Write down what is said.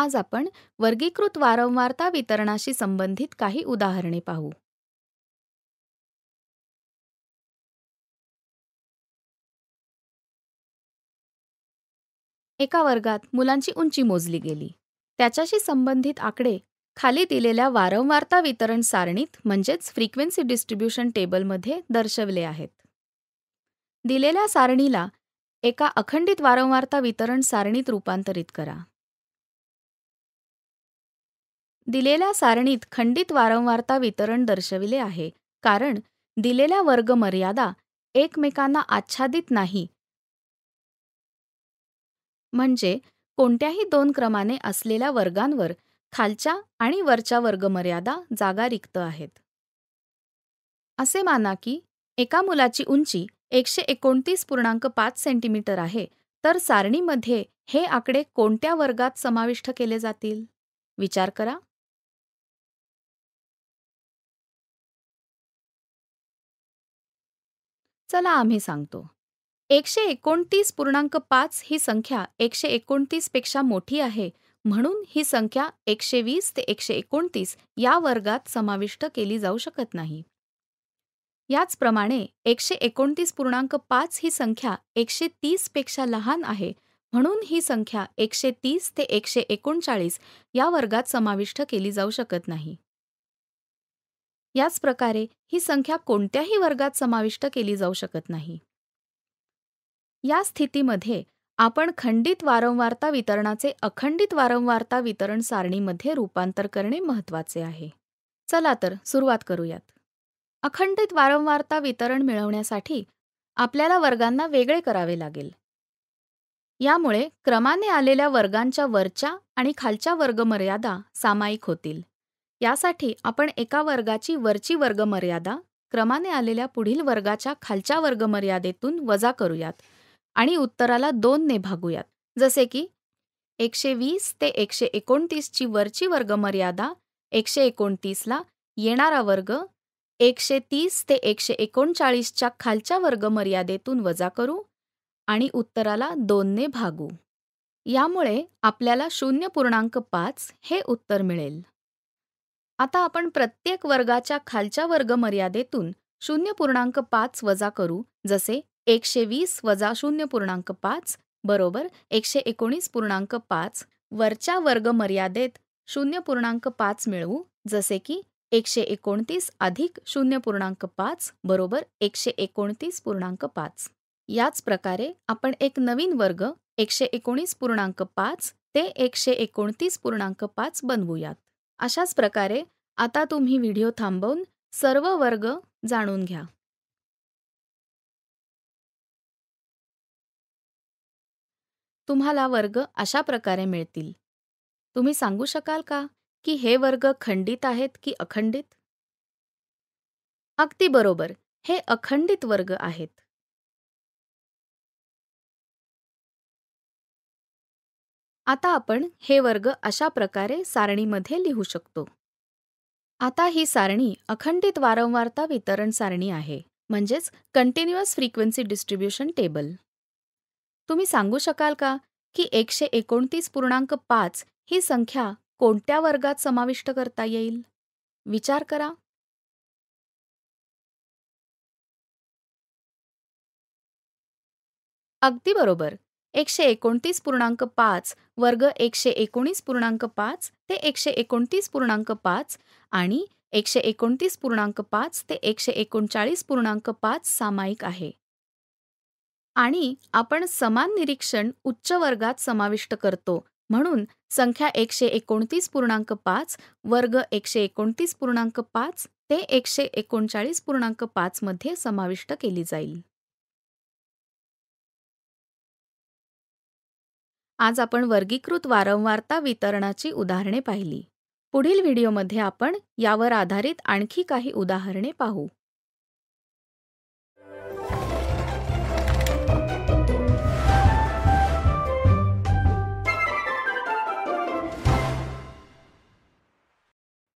आज आपण वर्गीकृत वारंवारता वितरणाशी संबंधित काही उदाहरणे पाहू एका वर्गात मुलांची उंची मोजली गेली त्याच्याशी संबंधित आकडे खाली दिलेल्या वारंवारता वितरण सारणीत म्हणजेच फ्रिक्वेन्सी डिस्ट्रीब्युशन टेबलमध्ये दर्शवले आहेत दिलेल्या सारणीला एका अखंडित वारंवारता वितरण सारणीत रूपांतरित करा दिलेल्या सारणीत खंडित वारंवारता वितरण दर्शविले आहे कारण दिलेल्या वर्ग मर्यादा एकमेकांना आच्छादित नाही म्हणजे कोणत्याही दोन क्रमाने असलेल्या वर्गांवर खालच्या आणि वरच्या वर्गमर्यादा जागा रिक्त आहेत असे माना की एका मुलाची उंची एकशे एकोणतीस पूर्णांक पाच सेंटीमीटर आहे तर सारणीमध्ये हे आकडे कोणत्या वर्गात समाविष्ट केले जातील विचार करा चला आम्ही सांगतो एकशे एकोणतीस पूर्णांक पाच ही संख्या एकशे एकोणतीसपेक्षा मोठी आहे म्हणून ही संख्या एकशे वीस ते एकशे एकोणतीस या वर्गात समाविष्ट केली जाऊ शकत नाही याचप्रमाणे एकशे एकोणतीस पूर्णांक पाच ही संख्या एकशे तीसपेक्षा लहान आहे म्हणून ही संख्या एकशे तीस ते एकशे एकोणचाळीस या वर्गात समाविष्ट केली जाऊ शकत नाही याच प्रकारे ही संख्या कोणत्याही वर्गात समाविष्ट केली जाऊ शकत नाही या स्थितीमध्ये आपण खंडित वारंवारता वितरणाचे अखंडित वारंवारता वितरण सारणीमध्ये रूपांतर करणे महत्त्वाचे आहे चला तर सुरुवात करूयात अखंडित वारंवारता वितरण मिळवण्यासाठी आपल्याला वर्गांना वेगळे करावे लागेल यामुळे क्रमाने आलेल्या वर्गांच्या वरच्या आणि खालच्या वर्गमर्यादा सामायिक होतील यासाठी आपण एका वर्गाची वरची वर्गमर्यादा क्रमाने आलेल्या पुढील वर्गाच्या खालच्या वर्गमर्यादेतून वजा करूयात आणि उत्तराला दोनने भागूयात जसे की एकशे वीस ते एकशे एकोणतीसची वरची वर्गमर्यादा एकशे एकोणतीसला येणारा वर्ग एकशे तीस ते एकशे एकोणचाळीसच्या खालच्या वर्गमर्यादेतून वजा करू आणि उत्तराला दोनने भागू यामुळे आपल्याला शून्य पूर्णांक पाच हे उत्तर मिळेल आता आपण प्रत्येक वर्गाच्या खालच्या वर्ग मर्यादेतून शून्य पूर्णांक पाच वजा करू जसे एकशे वीस वजा शून्य पूर्णांक पाच बरोबर एकशे एकोणीस पूर्णांक पाच वरच्या वर्ग मर्यादेत शून्य पूर्णांक पाच मिळवू जसे की एकशे एकोणतीस अधिक शून्य पूर्णांक पाच बरोबर एकशे एकोणतीस पूर्णांक पाच याच प्रकारे आपण एक नवीन वर्ग एकशे एकोणीस पूर्णांक पाच ते एकशे एकोणतीस पूर्णांक पाच बनवूयात अशाच प्रकारे आता तुम्ही व्हिडिओ थांबवून सर्व वर्ग जाणून घ्या तुम्हाला वर्ग अशा प्रकारे मिळतील तुम्ही सांगू शकाल का की हे वर्ग खंडित आहेत की अखंडित अगदी बरोबर हे अखंडित वर्ग आहेत आता आपण हे वर्ग अशा प्रकारे सारणीमध्ये लिहू शकतो आता ही सारणी अखंडित वारंवारता वितरण सारणी आहे म्हणजेच कंटिन्युअस फ्रिक्वेन्सी डिस्ट्रीब्युशन टेबल तुम्ही सांगू शकाल का की एकशे एकोणतीस पूर्णांक पाच ही संख्या कोणत्या वर्गात समाविष्ट करता येईल विचार करा अगदी बरोबर एकशे एकोणतीस पूर्णांक पाच वर्ग एकशे एकोणीस पूर्णांक पाच ते एकशे एकोणतीस पूर्णांक पाच आणि एकशे एकोणतीस पूर्णांक पाच ते एकशे एकोणचाळीस पूर्णांक पाच सामायिक आहे आणि आपण समान निरीक्षण उच्च वर्गात समाविष्ट करतो म्हणून संख्या एकशे एकोणतीस पूर्णांक पाच वर्ग एकशे एकोणतीस पूर्णांक पाच ते एकशे एकोणचाळीस पूर्णांक पाचमध्ये समाविष्ट केली जाईल आज आपण वर्गीकृत वारंवारता वितरणाची उदाहरणे पाहिली पुढील व्हिडिओमध्ये आपण यावर आधारित आणखी काही उदाहरणे पाहू